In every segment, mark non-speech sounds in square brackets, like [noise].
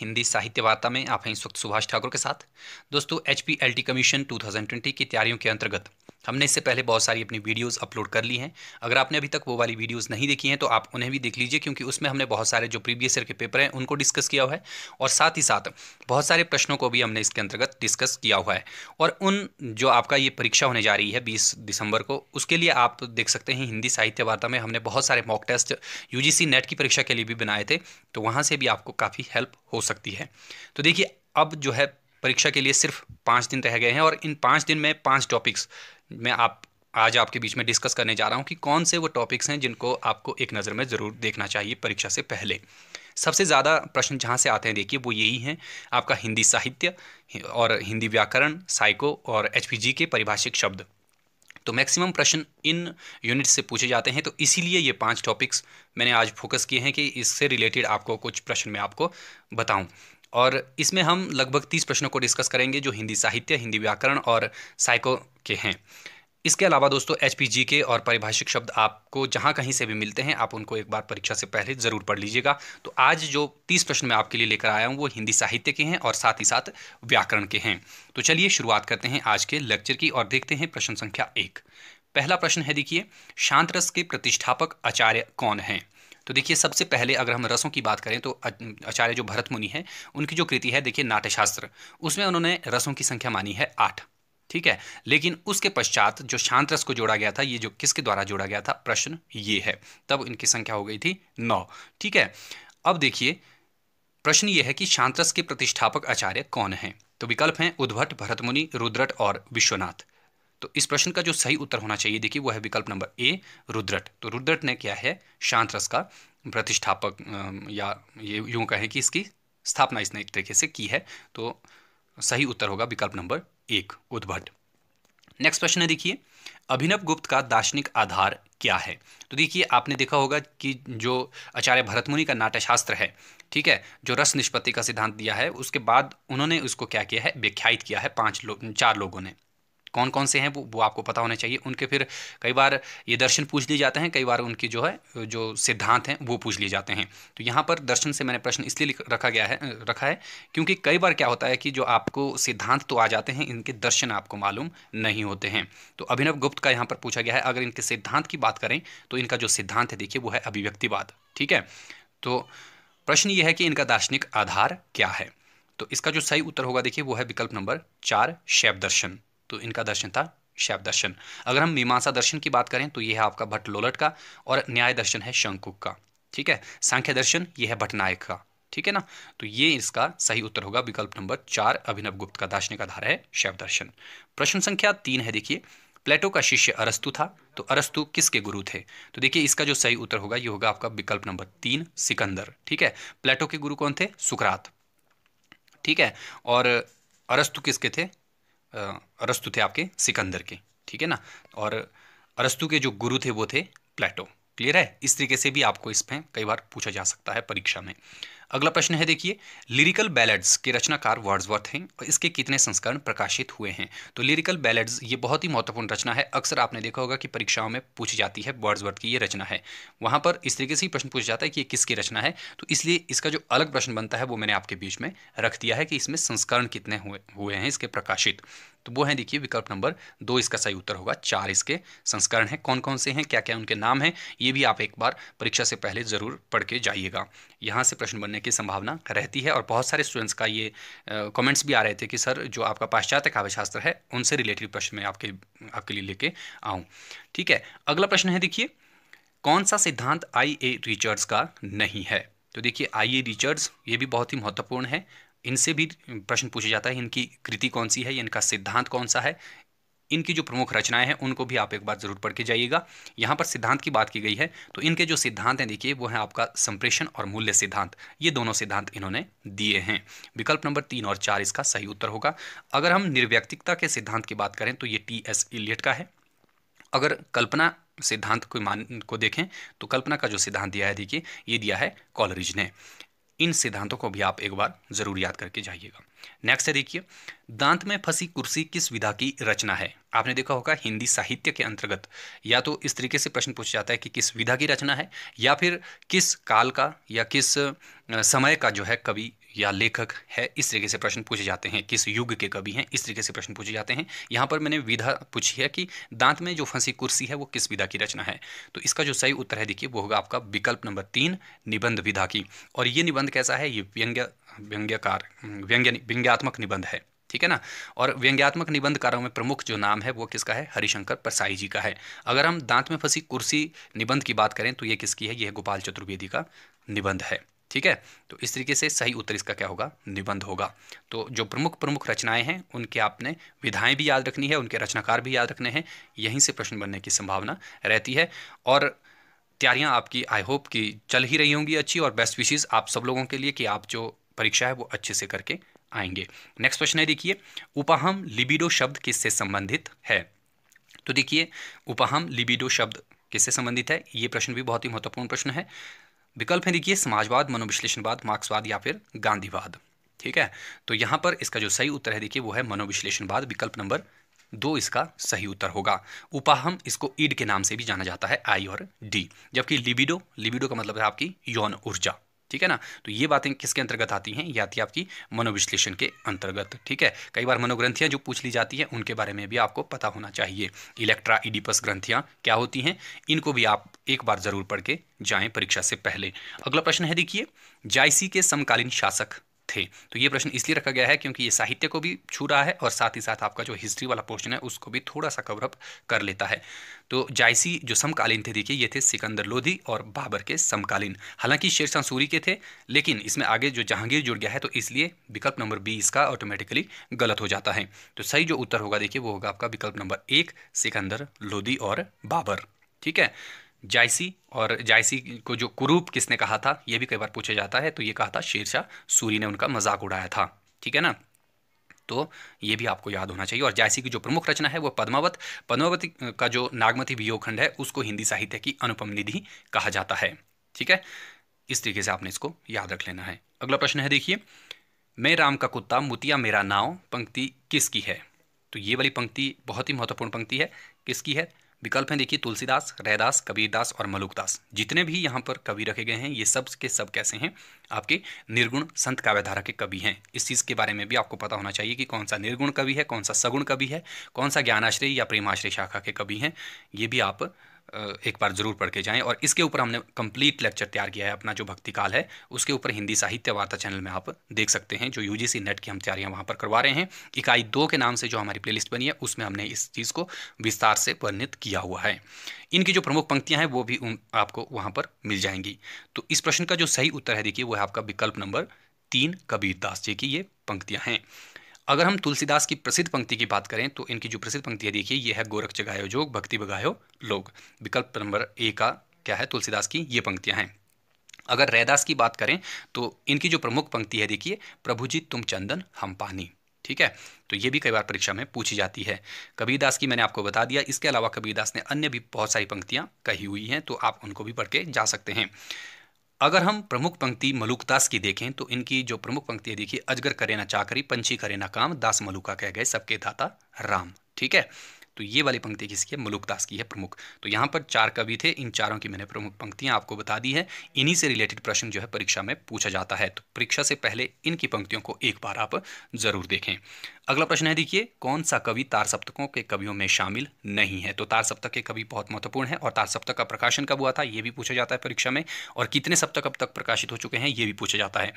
हिंदी साहित्य वार्ता में आप हैं इस वक्त सुभाष ठाकुर के साथ दोस्तों एच कमीशन 2020 की तैयारियों के अंतर्गत हमने इससे पहले बहुत सारी अपनी वीडियोस अपलोड कर ली हैं अगर आपने अभी तक वो वाली वीडियोस नहीं देखी हैं तो आप उन्हें भी देख लीजिए क्योंकि उसमें हमने बहुत सारे जो प्रीवियस ईयर के पेपर हैं उनको डिस्कस किया हुआ है और साथ ही साथ बहुत सारे प्रश्नों को भी हमने इसके अंतर्गत डिस्कस किया हुआ है और उन जो आपका ये परीक्षा होने जा रही है बीस दिसंबर को उसके लिए आप देख सकते हैं हिंदी साहित्य वार्ता में हमने बहुत सारे मॉक टेस्ट यू नेट की परीक्षा के लिए भी बनाए थे तो वहाँ से भी आपको काफ़ी हेल्प हो सकती है तो देखिए अब जो है परीक्षा के लिए सिर्फ पाँच दिन रह गए हैं और इन पाँच दिन में पाँच टॉपिक्स मैं आप आज आपके बीच में डिस्कस करने जा रहा हूँ कि कौन से वो टॉपिक्स हैं जिनको आपको एक नज़र में ज़रूर देखना चाहिए परीक्षा से पहले सबसे ज़्यादा प्रश्न जहाँ से आते हैं देखिए वो यही हैं आपका हिंदी साहित्य और हिंदी व्याकरण साइको और एच के परिभाषिक शब्द तो मैक्सिमम प्रश्न इन यूनिट से पूछे जाते हैं तो इसीलिए ये पांच टॉपिक्स मैंने आज फोकस किए हैं कि इससे रिलेटेड आपको कुछ प्रश्न मैं आपको बताऊं और इसमें हम लगभग तीस प्रश्नों को डिस्कस करेंगे जो हिंदी साहित्य हिंदी व्याकरण और साइको के हैं इसके अलावा दोस्तों एच के और पारिभाषिक शब्द आपको जहाँ कहीं से भी मिलते हैं आप उनको एक बार परीक्षा से पहले ज़रूर पढ़ लीजिएगा तो आज जो तीस प्रश्न मैं आपके लिए लेकर आया हूँ वो हिंदी साहित्य के हैं और साथ ही साथ व्याकरण के हैं तो चलिए शुरुआत करते हैं आज के लेक्चर की और देखते हैं प्रश्न संख्या एक पहला प्रश्न है देखिए शांतरस के प्रतिष्ठापक आचार्य कौन हैं तो देखिए सबसे पहले अगर हम रसों की बात करें तो आचार्य जो भरत मुनि हैं उनकी जो कृति है देखिए नाट्यशास्त्र उसमें उन्होंने रसों की संख्या मानी है आठ ठीक है लेकिन उसके पश्चात जो शांत रस को जोड़ा गया था ये जो किसके द्वारा जोड़ा गया था प्रश्न ये है तब इनकी संख्या हो गई थी नौ ठीक है अब देखिए प्रश्न ये है कि शांतरस के प्रतिष्ठापक आचार्य कौन हैं तो विकल्प हैं उद्भट भरत मुनि रुद्रट और विश्वनाथ तो इस प्रश्न का जो सही उत्तर होना चाहिए देखिए वो है विकल्प नंबर ए रुद्रट तो रुद्रट ने क्या है शांत रस का प्रतिष्ठापक या ये यूँ कहें कि इसकी स्थापना इसने एक तरीके से की है तो सही उत्तर होगा विकल्प नंबर एक उद्भट नेक्स्ट प्रश्न है देखिए अभिनव गुप्त का दार्शनिक आधार क्या है तो देखिए आपने देखा होगा कि जो आचार्य भरतमुनि का नाट्यशास्त्र है ठीक है जो रस निष्पत्ति का सिद्धांत दिया है उसके बाद उन्होंने उसको क्या किया है व्याख्यात किया है पांच लोग चार लोगों ने कौन कौन से हैं वो वो आपको पता होने चाहिए उनके फिर कई बार ये दर्शन पूछ लिए जाते हैं कई बार उनकी जो है जो सिद्धांत हैं वो पूछ लिए जाते हैं तो यहाँ पर दर्शन से मैंने प्रश्न इसलिए रखा गया है रखा है क्योंकि कई बार क्या होता है कि जो आपको सिद्धांत तो आ जाते हैं इनके दर्शन आपको मालूम नहीं होते हैं तो अभिनव गुप्त का यहाँ पर पूछा गया है अगर इनके सिद्धांत की बात करें तो इनका जो सिद्धांत है देखिए वो है अभिव्यक्तिवाद ठीक है तो प्रश्न ये है कि इनका दार्शनिक आधार क्या है तो इसका जो सही उत्तर होगा देखिए वो है विकल्प नंबर चार शैव दर्शन तो इनका दर्शन था शैव दर्शन अगर हम मीमांसा दर्शन की बात करें तो यह है आपका भट्ट लोलट का और न्याय दर्शन है शंकु का ठीक है सांख्य दर्शन यह है भट्टनायक का ठीक है ना तो ये इसका सही उत्तर होगा विकल्प नंबर चार अभिनव गुप्त का दार्शनिक आधार है शैव दर्शन प्रश्न संख्या तीन है देखिए प्लेटो का शिष्य अरस्तु था तो अरस्तु किसके गुरु थे तो देखिए इसका जो सही उत्तर होगा ये होगा आपका विकल्प नंबर तीन सिकंदर ठीक है प्लेटो के गुरु कौन थे सुकरात ठीक है और अरस्तु किसके थे अरस्तु थे आपके सिकंदर के ठीक है ना और अरस्तु के जो गुरु थे वो थे प्लेटो क्लियर है इस तरीके से भी आपको इसमें कई बार पूछा जा सकता है परीक्षा में अगला प्रश्न है देखिए लिरिकल बैलेड्स के रचनाकार वर्ड्सवर्थ हैं और इसके कितने संस्करण प्रकाशित हुए हैं तो लिरिकल बैलेड्स ये बहुत ही महत्वपूर्ण रचना है अक्सर आपने देखा होगा कि परीक्षाओं में पूछी जाती है वर्ड्सवर्थ की ये रचना है वहाँ पर इस तरीके से ही प्रश्न पूछा जाता है कि ये किसकी रचना है तो इसलिए इसका जो अलग प्रश्न बनता है वो मैंने आपके बीच में रख दिया है कि इसमें संस्करण कितने हुए हुए हैं इसके प्रकाशित तो वो है देखिए विकल्प नंबर दो इसका सही उत्तर होगा चार इसके संस्करण हैं कौन कौन से हैं क्या क्या उनके नाम हैं ये भी आप एक बार परीक्षा से पहले ज़रूर पढ़ के जाइएगा यहाँ से प्रश्न बनने होने की संभावना रहती है और बहुत सारे स्टूडेंट्स का ये कमेंट्स भी आ रहे थे कि सर जो आपका पाश्चात्य काव्यशास्त्र है उनसे रिलेटेड प्रश्न मैं आपके आपके लिए लेके आऊँ ठीक है अगला प्रश्न है देखिए कौन सा सिद्धांत आई ए रिचर्ड्स का नहीं है तो देखिए आई ए रिचर्ड्स ये भी बहुत ही महत्वपूर्ण है इनसे भी प्रश्न पूछा जाता है इनकी कृति कौन सी है इनका सिद्धांत कौन सा है इनकी जो प्रमुख रचनाएं हैं उनको भी आप एक बार ज़रूर पढ़ के जाइएगा यहाँ पर सिद्धांत की बात की गई है तो इनके जो सिद्धांत हैं देखिए वो हैं आपका संप्रेषण और मूल्य सिद्धांत ये दोनों सिद्धांत इन्होंने दिए हैं विकल्प नंबर तीन और चार इसका सही उत्तर होगा अगर हम निर्व्यक्तिकता के सिद्धांत की बात करें तो ये टी एस इलियट का है अगर कल्पना सिद्धांत को मान को देखें तो कल्पना का जो सिद्धांत दिया है देखिए ये दिया है कॉलरिज ने इन सिद्धांतों को भी आप एक बार जरूर याद करके जाइएगा नेक्स्ट है देखिए दांत में फंसी कुर्सी किस विधा की रचना है आपने देखा होगा हिंदी साहित्य के अंतर्गत या तो इस तरीके से प्रश्न पूछा जाता है कि किस विधा की रचना है या फिर किस काल का या किस समय का जो है कवि या लेखक है इस तरीके से प्रश्न पूछे जाते हैं किस युग के कवि हैं इस तरीके से प्रश्न पूछे जाते हैं यहाँ पर मैंने विधा पूछी है कि दांत में जो फंसी कुर्सी है वो किस विधा की रचना है तो इसका जो सही उत्तर है देखिए वो होगा आपका विकल्प नंबर तीन निबंध विधा की और ये निबंध कैसा है ये व्यंग्य व्यंग्यकार व्यंग्य व्यंग्यात्मक निबंध है ठीक है ना और व्यंग्यात्मक निबंधकारों में प्रमुख जो नाम है वो किसका है हरिशंकर परसाई जी का है अगर हम दांत में फंसी कुर्सी निबंध की बात करें तो ये किसकी है ये गोपाल चतुर्वेदी का निबंध है ठीक है तो इस तरीके से सही उत्तर इसका क्या होगा निबंध होगा तो जो प्रमुख प्रमुख रचनाएं हैं उनके आपने विधाएं भी याद रखनी है उनके रचनाकार भी याद रखने हैं यहीं से प्रश्न बनने की संभावना रहती है और तैयारियां आपकी आई होप कि चल ही रही होंगी अच्छी और बेस्ट विशेज़ आप सब लोगों के लिए कि आप जो परीक्षा है वो अच्छे से करके आएंगे नेक्स्ट क्वेश्चन है देखिए उपाहम लिबिडो शब्द किससे संबंधित है तो देखिए उपाहम लिबिडो शब्द किससे संबंधित है ये प्रश्न भी बहुत ही महत्वपूर्ण प्रश्न है विकल्प है देखिए समाजवाद मनोविश्लेषणवाद मार्क्सवाद या फिर गांधीवाद ठीक है तो यहां पर इसका जो सही उत्तर है देखिए वो है मनोविश्लेषणवाद विकल्प नंबर दो इसका सही उत्तर होगा उपाहम इसको ईड के नाम से भी जाना जाता है आई और डी जबकि लिबिडो लिबिडो का मतलब है आपकी यौन ऊर्जा ठीक है ना तो ये बातें किसके अंतर्गत आती हैं ये आती है आपकी मनोविश्लेषण के अंतर्गत ठीक है कई बार मनोग्रंथियां जो पूछ ली जाती हैं उनके बारे में भी आपको पता होना चाहिए इलेक्ट्रा इडिपस ग्रंथियां क्या होती हैं इनको भी आप एक बार ज़रूर पढ़ के जाएं परीक्षा से पहले अगला प्रश्न है देखिए जायसी के समकालीन शासक थे तो ये प्रश्न इसलिए रखा गया है क्योंकि ये साहित्य को भी छू रहा है और साथ ही साथ आपका जो हिस्ट्री वाला पोर्शन है उसको भी थोड़ा सा कवरअप कर लेता है तो जायसी जो समकालीन थे देखिए ये थे सिकंदर लोधी और बाबर के समकालीन हालांकि शेर शाह सूरी के थे लेकिन इसमें आगे जो जहांगीर जुड़ गया है तो इसलिए विकल्प नंबर बी इसका ऑटोमेटिकली गलत हो जाता है तो सही जो उत्तर होगा देखिए वो होगा आपका विकल्प नंबर एक सिकंदर लोधी और बाबर ठीक है जायसी और जायसी को जो कुरूप किसने कहा था ये भी कई बार पूछा जाता है तो ये कहा था शेरशाह सूरी ने उनका मजाक उड़ाया था ठीक है ना तो ये भी आपको याद होना चाहिए और जायसी की जो प्रमुख रचना है वो पद्मावत पद्मावत का जो नागमती खंड है उसको हिंदी साहित्य की अनुपम निधि कहा जाता है ठीक है इस तरीके से आपने इसको याद रख लेना है अगला प्रश्न है देखिए मैं राम का कुत्ता मुतिया मेरा नाव पंक्ति किसकी है तो ये वाली पंक्ति बहुत ही महत्वपूर्ण पंक्ति है किसकी है विकल्प हैं देखिए तुलसीदास रहदास कबीरदास और मलुकदास जितने भी यहाँ पर कवि रखे गए हैं ये सब के सब कैसे हैं आपके निर्गुण संत काव्यधारा के कवि हैं इस चीज़ के बारे में भी आपको पता होना चाहिए कि कौन सा निर्गुण कवि है कौन सा सगुण कवि है कौन सा ज्ञानाश्रय या प्रेमाश्रय शाखा के कवि हैं ये भी आप एक बार ज़रूर पढ़ के जाएं और इसके ऊपर हमने कंप्लीट लेक्चर तैयार किया है अपना जो भक्ति काल है उसके ऊपर हिंदी साहित्य वार्ता चैनल में आप देख सकते हैं जो यूजीसी नेट की हम तैयारियां वहां पर करवा रहे हैं इकाई दो के नाम से जो हमारी प्लेलिस्ट बनी है उसमें हमने इस चीज़ को विस्तार से वर्णित किया हुआ है इनकी जो प्रमुख पंक्तियाँ हैं वो भी उन आपको वहाँ पर मिल जाएंगी तो इस प्रश्न का जो सही उत्तर है देखिए वो है आपका विकल्प नंबर तीन कबीरदास जी की ये पंक्तियाँ हैं अगर हम तुलसीदास की प्रसिद्ध पंक्ति की बात करें तो इनकी जो प्रसिद्ध पंक्ति है देखिए ये है गोरख जगायो जोग भक्ति बगायो लोग विकल्प नंबर ए का क्या है तुलसीदास की ये पंक्तियाँ हैं अगर रैदास की बात करें तो इनकी जो प्रमुख पंक्ति है देखिए प्रभु जी तुम चंदन हम पानी ठीक है तो ये भी कई बार परीक्षा में पूछी जाती है कबीरदास की मैंने आपको बता दिया इसके अलावा कबीरदास ने अन्य भी बहुत सारी पंक्तियाँ कही हुई हैं तो आप उनको भी पढ़ के जा सकते हैं अगर हम प्रमुख पंक्ति मलुकदास की देखें तो इनकी जो प्रमुख पंक्ति है देखिए अजगर करे ना चाकरी पंछी करे ना काम दास मलुका कह गए सबके दाता राम ठीक है तो ये वाली पंक्ति किसकी है मलुक की है प्रमुख तो यहाँ पर चार कवि थे इन चारों की मैंने प्रमुख पंक्तियाँ आपको बता दी है इन्हीं से रिलेटेड प्रश्न जो है परीक्षा में पूछा जाता है तो परीक्षा से पहले इनकी पंक्तियों को एक बार आप जरूर देखें अगला प्रश्न है देखिए कौन सा कवि तार सप्तकों के कवियों में शामिल नहीं है तो तार सप्तक के कवि बहुत महत्वपूर्ण है और तार सप्तक का प्रकाशन कब हुआ था यह भी पूछा जाता है परीक्षा में और कितने सप्तक अब तक प्रकाशित हो चुके हैं यह भी पूछा जाता है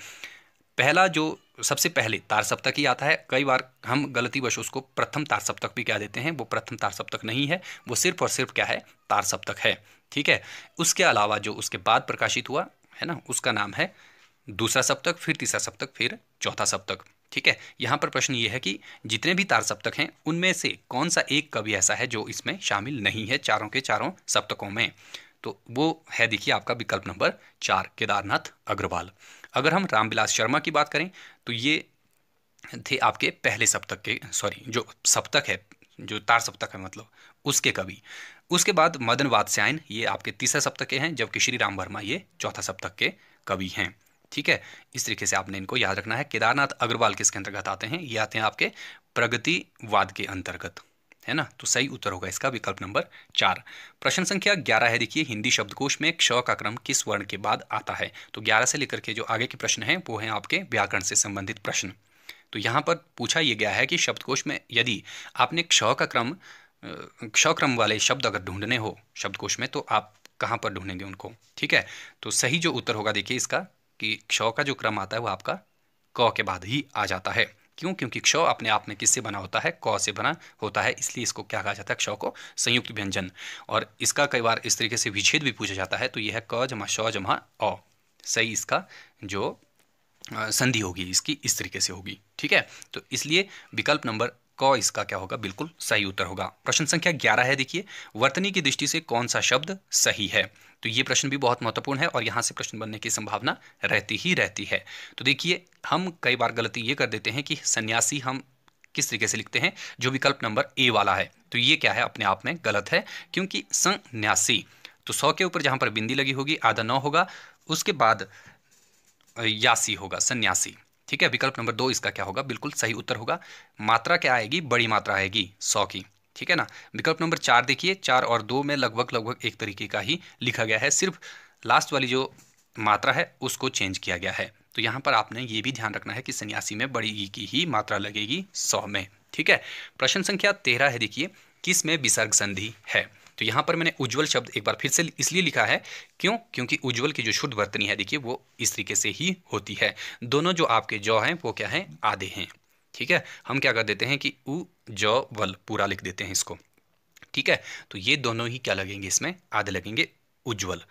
पहला जो तो सबसे पहले तार सप्तक ही आता है कई बार हम गलतीवश उसको प्रथम तार सप्तक भी कह देते हैं वो प्रथम तार सप्तक नहीं है वो सिर्फ और सिर्फ क्या है तार सप्तक है ठीक है उसके अलावा जो उसके बाद प्रकाशित हुआ है ना उसका नाम है दूसरा सप्तक फिर तीसरा सप्तक फिर चौथा सप्तक ठीक है यहाँ पर प्रश्न ये है कि जितने भी तार सप्तक हैं उनमें से कौन सा एक कवि ऐसा है जो इसमें शामिल नहीं है चारों के चारों सप्तकों में तो वो है देखिए आपका विकल्प नंबर चार केदारनाथ अग्रवाल अगर हम रामविलास शर्मा की बात करें तो ये थे आपके पहले सप्तक के सॉरी जो सप्तक है जो तार सप्तक है मतलब उसके कवि उसके बाद मदन वात्स्यायन ये आपके तीसरे सप्तक के हैं जबकि श्री राम वर्मा ये चौथा सप्तक के कवि हैं ठीक है इस तरीके से आपने इनको याद रखना है केदारनाथ अग्रवाल किसके अंतर्गत आते हैं ये आते हैं आपके प्रगतिवाद के अंतर्गत है ना तो सही उत्तर होगा इसका विकल्प नंबर चार प्रश्न संख्या ग्यारह है देखिए हिंदी शब्दकोश में क्ष का क्रम किस वर्ण के बाद आता है तो ग्यारह से लेकर के जो आगे के प्रश्न हैं वो हैं आपके व्याकरण से संबंधित प्रश्न तो यहाँ पर पूछा यह गया है कि शब्दकोश में यदि आपने क्ष का क्रम क्ष क्रम वाले शब्द अगर ढूंढने हो शब्दकोश में तो आप कहाँ पर ढूंढेंगे उनको ठीक है तो सही जो उत्तर होगा देखिए इसका कि क्ष का जो क्रम आता है वो आपका क के बाद ही आ जाता है क्यों क्योंकि क्ष अपने आप में किससे बना होता है क से बना होता है इसलिए इसको क्या कहा जाता है क्ष को संयुक्त व्यंजन और इसका कई बार इस तरीके से विच्छेद भी पूछा जाता है तो यह है क जमा श जमा अ सही इसका जो संधि होगी इसकी इस तरीके से होगी ठीक है तो इसलिए विकल्प नंबर क इसका क्या होगा बिल्कुल सही उत्तर होगा प्रश्न संख्या ग्यारह है देखिए वर्तनी की दृष्टि से कौन सा शब्द सही है तो ये प्रश्न भी बहुत महत्वपूर्ण है और यहाँ से प्रश्न बनने की संभावना रहती ही रहती है तो देखिए हम कई बार गलती ये कर देते हैं कि सन्यासी हम किस तरीके से लिखते हैं जो विकल्प नंबर ए वाला है तो ये क्या है अपने आप में गलत है क्योंकि संन्यासी तो सौ के ऊपर जहाँ पर बिंदी लगी होगी आधा नौ होगा उसके बाद यासी होगा सन्यासी ठीक है विकल्प नंबर दो इसका क्या होगा बिल्कुल सही उत्तर होगा मात्रा क्या आएगी बड़ी मात्रा आएगी सौ की ठीक है ना विकल्प नंबर चार देखिए चार और दो में लगभग लगभग एक तरीके का ही लिखा गया है सिर्फ लास्ट वाली जो मात्रा है उसको चेंज किया गया है तो यहाँ पर आपने ये भी ध्यान रखना है कि सन्यासी में बड़ी ई की ही मात्रा लगेगी सौ में ठीक है प्रश्न संख्या तेरह है देखिए किस में विसर्ग संधि है तो यहाँ पर मैंने उज्ज्वल शब्द एक बार फिर से इसलिए लिखा है क्यों क्योंकि उज्ज्वल की जो शुद्ध वर्तनी है देखिए वो इस तरीके से ही होती है दोनों जो आपके जौ हैं वो क्या हैं आधे हैं ठीक है हम क्या कर देते हैं कि उ जौ वल पूरा लिख देते हैं इसको ठीक है तो ये दोनों ही क्या लगेंगे इसमें आधे लगेंगे उज्ज्वल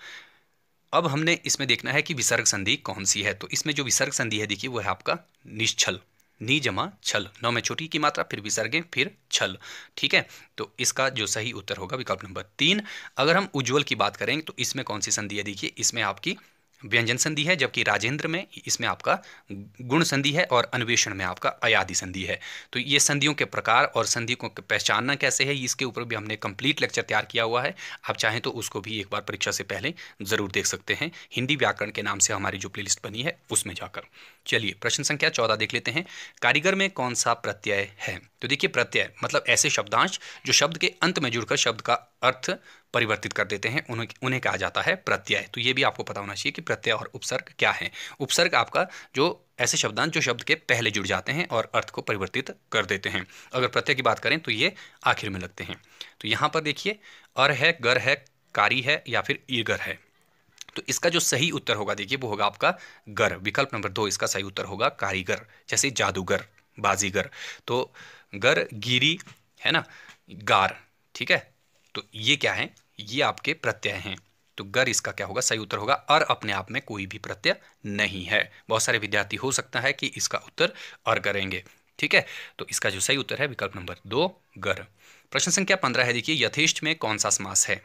अब हमने इसमें देखना है कि विसर्ग संधि कौन सी है तो इसमें जो विसर्ग संधि है देखिए वो है आपका निश्चल नी जमा छल नौ में छोटी की मात्रा फिर विसर्गे फिर छल ठीक है तो इसका जो सही उत्तर होगा विकल्प नंबर तीन अगर हम उज्ज्वल की बात करें तो इसमें कौन सी संधि है देखिए इसमें आपकी व्यंजन संधि है जबकि राजेंद्र में इसमें आपका गुण संधि है और अन्वेषण में आपका अयादि संधि है तो ये संधियों के प्रकार और संधि को पहचानना कैसे है इसके ऊपर भी हमने कंप्लीट लेक्चर तैयार किया हुआ है आप चाहें तो उसको भी एक बार परीक्षा से पहले ज़रूर देख सकते हैं हिंदी व्याकरण के नाम से हमारी जो प्ले बनी है उसमें जाकर चलिए प्रश्न संख्या चौदह देख लेते हैं कारीगर में कौन सा प्रत्यय है तो देखिए प्रत्यय मतलब ऐसे शब्दांश जो शब्द के अंत में जुड़कर शब्द का अर्थ परिवर्तित कर देते हैं उन्हें उन्हें कहा जाता है प्रत्यय तो ये भी आपको पता होना चाहिए कि प्रत्यय और उपसर्ग क्या है उपसर्ग आपका जो ऐसे शब्दांश जो शब्द के पहले जुड़ जाते हैं और अर्थ को परिवर्तित कर देते हैं अगर प्रत्यय की बात करें तो ये आखिर में लगते हैं तो यहाँ पर देखिए अर है गर है कारी है या फिर ईगर है तो इसका जो सही उत्तर होगा देखिए वो होगा आपका गर विकल्प नंबर दो इसका सही उत्तर होगा कारीगर जैसे जादूगर बाजीगर तो गर गिरी है ना गार ठीक है तो ये क्या है ये आपके प्रत्यय हैं तो गर इसका क्या होगा सही उत्तर होगा अर अपने आप में कोई भी प्रत्यय नहीं है बहुत सारे विद्यार्थी हो सकता है कि इसका उत्तर अर करेंगे ठीक है तो इसका जो सही उत्तर है विकल्प नंबर दो गर प्रश्न संख्या पंद्रह है देखिए यथेष्ट में कौन सा समास है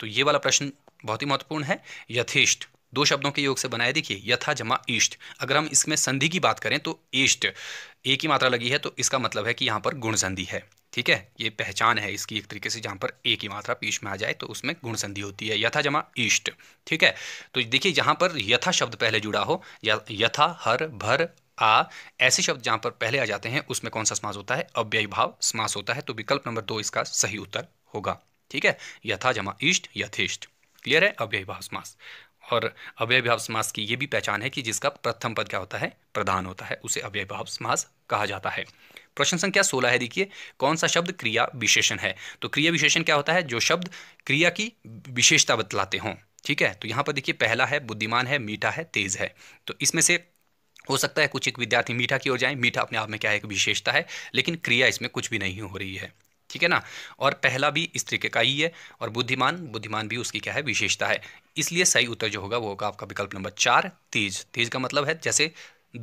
तो ये वाला प्रश्न बहुत ही महत्वपूर्ण है यथेष्ट दो शब्दों के योग से बनाया देखिए यथा जमा ईष्ट अगर हम इसमें संधि की बात करें तो ईष्ट एक ही मात्रा लगी है तो इसका मतलब है कि यहाँ पर गुण संधि है ठीक है ये पहचान है इसकी एक तरीके से जहाँ पर ए की मात्रा पीछ में आ जाए तो उसमें गुण संधि होती है यथा जमा ईष्ट ठीक है तो देखिए जहाँ पर यथा शब्द पहले जुड़ा हो या यथा हर भर आ ऐसे शब्द जहाँ पर पहले आ जाते हैं उसमें कौन सा समास होता है अव्यय भाव समास होता है तो विकल्प नंबर दो इसका सही उत्तर होगा ठीक है यथा जमा ईष्ट यथेष्ट क्लियर है अव्यय भाव समास और अव्यय भाव समास की ये भी पहचान है कि जिसका प्रथम पद क्या होता है प्रधान होता है उसे अव्यय भाव समास कहा जाता है प्रश्न संख्या सोलह है देखिए कौन सा शब्द क्रिया विशेषण है तो क्रिया विशेषण क्या होता है जो शब्द क्रिया की विशेषता बतलाते हों ठीक है तो यहाँ पर देखिए पहला है बुद्धिमान है मीठा है तेज है तो इसमें से हो सकता है कुछ एक विद्यार्थी मीठा की ओर जाए मीठा अपने आप में क्या है एक विशेषता है लेकिन क्रिया इसमें कुछ भी नहीं हो रही है ठीक है ना और पहला भी इस तरीके का ही है और बुद्धिमान बुद्धिमान भी उसकी क्या है विशेषता है इसलिए सही उत्तर जो होगा वो होगा आपका विकल्प नंबर चार तेज तेज का मतलब है जैसे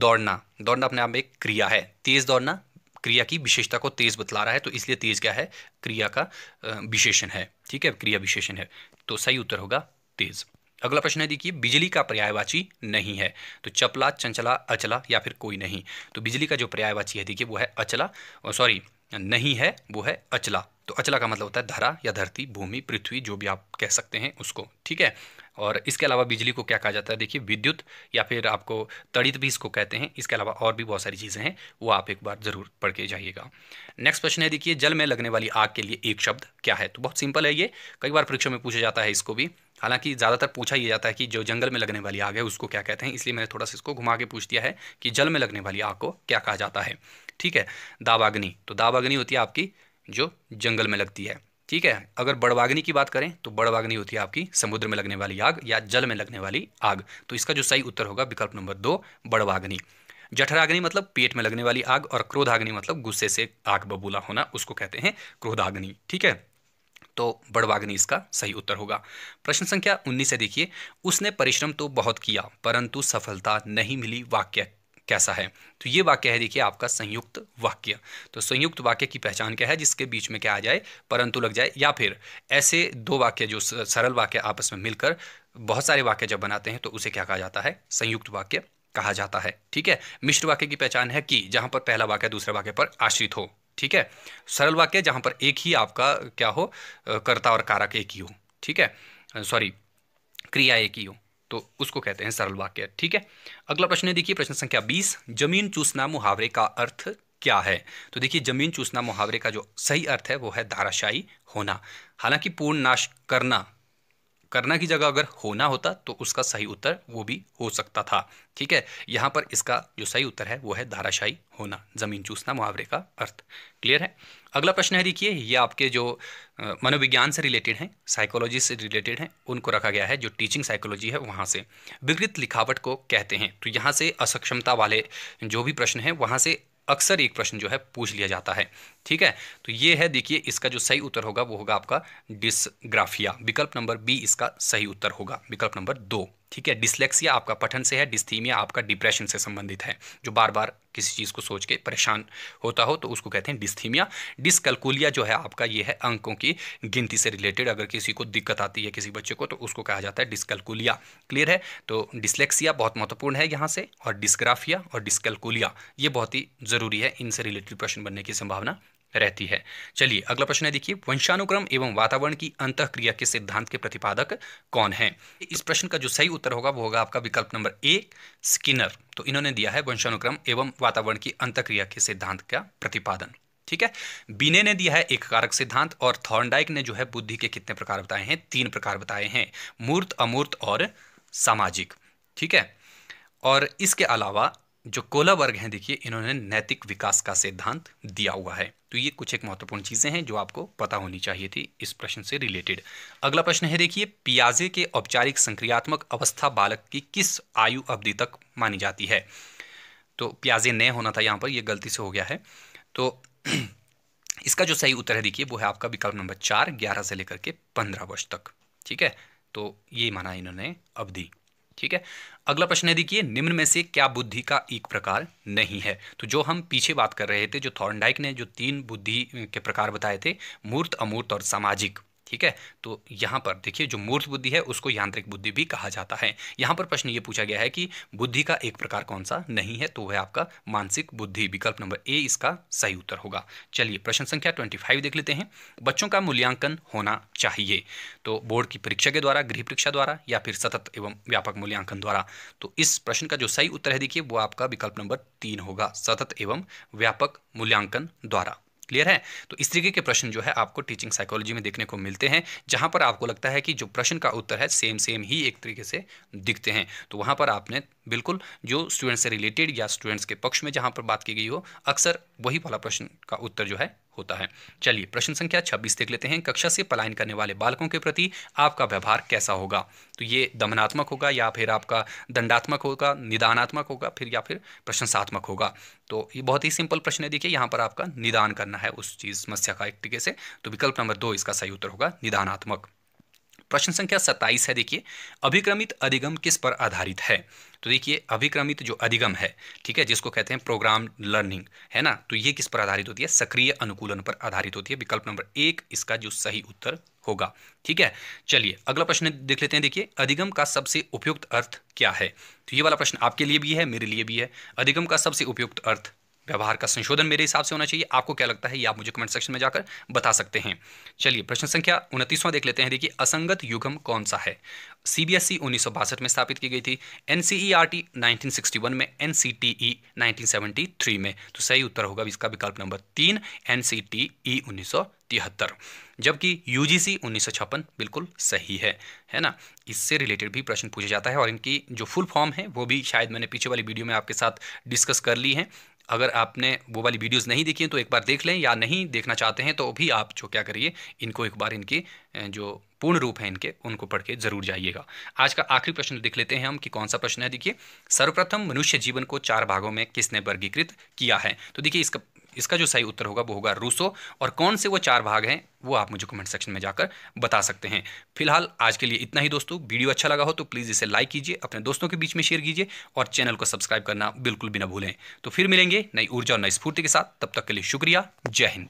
दौड़ना दौड़ना अपने आप में एक क्रिया है तेज दौड़ना क्रिया की विशेषता को तेज बतला रहा है तो इसलिए तेज क्या है क्रिया का विशेषण है ठीक है क्रिया विशेषण है तो सही उत्तर होगा तेज अगला प्रश्न है देखिए बिजली का पर्यायवाची नहीं है तो चपला चंचला अचला या फिर कोई नहीं तो बिजली का जो पर्यायवाची है देखिए वो है अचला सॉरी नहीं है वो है अचला तो अचला का मतलब होता है धरा या धरती भूमि पृथ्वी जो भी आप कह सकते हैं उसको ठीक है और इसके अलावा बिजली को क्या कहा जाता है देखिए विद्युत या फिर आपको तड़ित भी इसको कहते हैं इसके अलावा और भी बहुत सारी चीज़ें हैं वो आप एक बार ज़रूर पढ़ के जाइएगा नेक्स्ट क्वेश्चन है देखिए जल में लगने वाली आग के लिए एक शब्द क्या है तो बहुत सिंपल है ये कई बार परीक्षा में पूछा जाता है इसको भी हालांकि ज़्यादातर पूछा ये जाता है कि जो जंगल में लगने वाली आग है उसको क्या कहते हैं इसलिए मैंने थोड़ा सा इसको घुमा के पूछ दिया है कि जल में लगने वाली आग को क्या कहा जाता है ठीक है दावाग्नि तो दावाग्नि होती है आपकी जो जंगल में लगती है ठीक है अगर बड़वाग्नि की बात करें तो बड़वाग्नि होती है आपकी समुद्र में लगने वाली आग या जल में लगने वाली आग तो इसका जो सही उत्तर होगा विकल्प नंबर दो बड़वाग्नि जठराग्नि मतलब पेट में लगने वाली आग और क्रोधाग्नि मतलब गुस्से से आग बबूला होना उसको कहते हैं क्रोधाग्नि ठीक है तो बड़वाग्नि इसका सही उत्तर होगा प्रश्न संख्या उन्नीस से देखिए उसने परिश्रम तो बहुत किया परंतु सफलता नहीं मिली वाक्य कैसा है तो ये वाक्य है देखिए आपका संयुक्त वाक्य तो संयुक्त वाक्य की पहचान क्या है जिसके बीच में क्या आ जाए परंतु लग जाए या फिर ऐसे दो वाक्य जो सरल वाक्य आपस में मिलकर बहुत सारे वाक्य जब बनाते हैं तो उसे क्या कहा जाता है संयुक्त वाक्य कहा जाता है ठीक है मिश्र वाक्य की पहचान है कि जहां पर पहला वाक्य दूसरे वाक्य पर आश्रित हो ठीक है सरल वाक्य जहां पर एक ही आपका क्या हो कर्ता और कारक एक ही हो ठीक है सॉरी क्रिया एक ही हो तो उसको कहते हैं सरल वाक्य ठीक है अगला प्रश्न है देखिए प्रश्न संख्या बीस जमीन चूसना मुहावरे का अर्थ क्या है तो देखिए जमीन चूसना मुहावरे का जो सही अर्थ है वो है धाराशाही होना हालांकि पूर्ण नाश करना करना की जगह अगर होना होता तो उसका सही उत्तर वो भी हो सकता था ठीक है यहाँ पर इसका जो सही उत्तर है वो है धाराशाही होना जमीन चूसना मुहावरे का अर्थ क्लियर है अगला प्रश्न है देखिए ये आपके जो मनोविज्ञान से रिलेटेड हैं साइकोलॉजी से रिलेटेड हैं उनको रखा गया है जो टीचिंग साइकोलॉजी है वहाँ से विकृत लिखावट को कहते हैं तो यहाँ से असक्षमता वाले जो भी प्रश्न हैं वहाँ से अक्सर एक प्रश्न जो है पूछ लिया जाता है ठीक है तो ये है देखिए इसका जो सही उत्तर होगा वो होगा आपका डिसग्राफिया विकल्प नंबर बी इसका सही उत्तर होगा विकल्प नंबर दो ठीक है डिस्लेक्सिया आपका पठन से है डिस्थीमिया आपका डिप्रेशन से संबंधित है जो बार बार किसी चीज़ को सोच के परेशान होता हो तो उसको कहते हैं डिस्थीमिया डिसकलकुलिया जो है आपका ये है अंकों की गिनती से रिलेटेड अगर किसी को दिक्कत आती है किसी बच्चे को तो उसको कहा जाता है डिस्कलकुलिया क्लियर है तो डिस्लेक्सिया बहुत महत्वपूर्ण है यहाँ से और डिस्ग्राफिया और डिसकलकुलिया ये बहुत ही ज़रूरी है इनसे रिलेटेड प्रश्न बनने की संभावना रहती है चलिए अगला प्रश्न है देखिए वंशानुक्रम एवं वातावरण की अंत क्रिया के सिद्धांत के प्रतिपादक कौन है इस प्रश्न का जो सही उत्तर होगा वो होगा आपका विकल्प नंबर ए स्किनर तो इन्होंने दिया है वंशानुक्रम एवं वातावरण की अंत क्रिया के सिद्धांत का प्रतिपादन ठीक है बीने ने दिया है एक कारक सिद्धांत और थॉर्नडाइक ने जो है बुद्धि के कितने प्रकार बताए हैं तीन प्रकार बताए हैं मूर्त अमूर्त और सामाजिक ठीक है और इसके अलावा जो कोला वर्ग हैं देखिए इन्होंने नैतिक विकास का सिद्धांत दिया हुआ है तो ये कुछ एक महत्वपूर्ण चीज़ें हैं जो आपको पता होनी चाहिए थी इस प्रश्न से रिलेटेड अगला प्रश्न है देखिए पियाजे के औपचारिक संक्रियात्मक अवस्था बालक की किस आयु अवधि तक मानी जाती है तो प्याजे नए होना था यहाँ पर यह गलती से हो गया है तो [clears throat] इसका जो सही उत्तर है देखिए वो है आपका विकल्प नंबर चार ग्यारह से लेकर के पंद्रह वर्ष तक ठीक है तो ये माना इन्होंने अवधि ठीक है अगला प्रश्न है देखिए निम्न में से क्या बुद्धि का एक प्रकार नहीं है तो जो हम पीछे बात कर रहे थे जो थॉर्नडाइक ने जो तीन बुद्धि के प्रकार बताए थे मूर्त अमूर्त और सामाजिक ठीक है तो यहाँ पर देखिए जो मूर्त बुद्धि है उसको यांत्रिक बुद्धि भी कहा जाता है यहाँ पर प्रश्न ये पूछा गया है कि बुद्धि का एक प्रकार कौन सा नहीं है तो वह आपका मानसिक बुद्धि विकल्प नंबर ए इसका सही उत्तर होगा चलिए प्रश्न संख्या ट्वेंटी फाइव देख लेते हैं बच्चों का मूल्यांकन होना चाहिए तो बोर्ड की परीक्षा के द्वारा गृह परीक्षा द्वारा या फिर सतत एवं व्यापक मूल्यांकन द्वारा तो इस प्रश्न का जो सही उत्तर है देखिए वो आपका विकल्प नंबर तीन होगा सतत एवं व्यापक मूल्यांकन द्वारा क्लियर है तो इस तरीके के प्रश्न जो है आपको टीचिंग साइकोलॉजी में देखने को मिलते हैं जहां पर आपको लगता है कि जो प्रश्न का उत्तर है सेम सेम ही एक तरीके से दिखते हैं तो वहां पर आपने बिल्कुल जो स्टूडेंट्स से रिलेटेड या स्टूडेंट्स के पक्ष में जहां पर बात की गई हो अक्सर वही वाला प्रश्न का उत्तर जो है होता है चलिए प्रश्न संख्या 26 देख लेते हैं कक्षा से पलायन करने वाले बालकों के प्रति आपका व्यवहार कैसा होगा तो ये दमनात्मक होगा या फिर आपका दंडात्मक होगा निदानात्मक होगा फिर या फिर प्रशंसात्मक होगा तो ये बहुत ही सिंपल प्रश्न है देखिए यहाँ पर आपका निदान करना है उस चीज़ समस्या का एक तरीके से तो विकल्प नंबर दो इसका सही उत्तर होगा निदानात्मक प्रश्न संख्या सत्ताईस है देखिए अभिक्रमित अधिगम किस पर आधारित है तो देखिए अभिक्रमित जो अधिगम है ठीक है जिसको कहते हैं प्रोग्राम लर्निंग है ना तो ये किस पर आधारित होती है सक्रिय अनुकूलन पर आधारित होती है विकल्प नंबर एक इसका जो सही उत्तर होगा ठीक है चलिए अगला प्रश्न देख लेते हैं देखिए अधिगम का सबसे उपयुक्त अर्थ क्या है तो ये वाला प्रश्न आपके लिए भी है मेरे लिए भी है अधिगम का सबसे उपयुक्त अर्थ व्यवहार का संशोधन मेरे हिसाब से होना चाहिए आपको क्या लगता है ये आप मुझे कमेंट सेक्शन में जाकर बता सकते हैं चलिए प्रश्न संख्या उनतीसवां देख लेते हैं देखिए असंगत युगम कौन सा है सीबीएसई e उन्नीस में स्थापित की गई थी एनसीईआरटी e 1961 में एनसीटीई e 1973 में तो सही उत्तर होगा इसका विकल्प नंबर तीन एनसीटीई तिहत्तर जबकि यूजीसी छप्पन बिल्कुल सही है है ना इससे रिलेटेड भी प्रश्न पूछा जाता है और इनकी जो फुल फॉर्म है वो भी शायद मैंने पीछे वाली वीडियो में आपके साथ डिस्कस कर ली है अगर आपने वो वाली वीडियोस नहीं देखी हैं तो एक बार देख लें या नहीं देखना चाहते हैं तो भी आप जो क्या करिए इनको एक बार इनकी जो पूर्ण रूप है इनके उनको पढ़ के जरूर जाइएगा आज का आखिरी प्रश्न देख लेते हैं हम कि कौन सा प्रश्न है देखिए सर्वप्रथम मनुष्य जीवन को चार भागों में किसने वर्गीकृत किया है तो देखिए इसका इसका जो सही उत्तर होगा वो होगा रूसो और कौन से वो चार भाग हैं वो आप मुझे कमेंट सेक्शन में जाकर बता सकते हैं फिलहाल आज के लिए इतना ही दोस्तों वीडियो अच्छा लगा हो तो प्लीज़ इसे लाइक कीजिए अपने दोस्तों के बीच में शेयर कीजिए और चैनल को सब्सक्राइब करना बिल्कुल भी ना भूलें तो फिर मिलेंगे नई ऊर्जा और नई स्फूर्ति के साथ तब तक के लिए शुक्रिया जय हिंद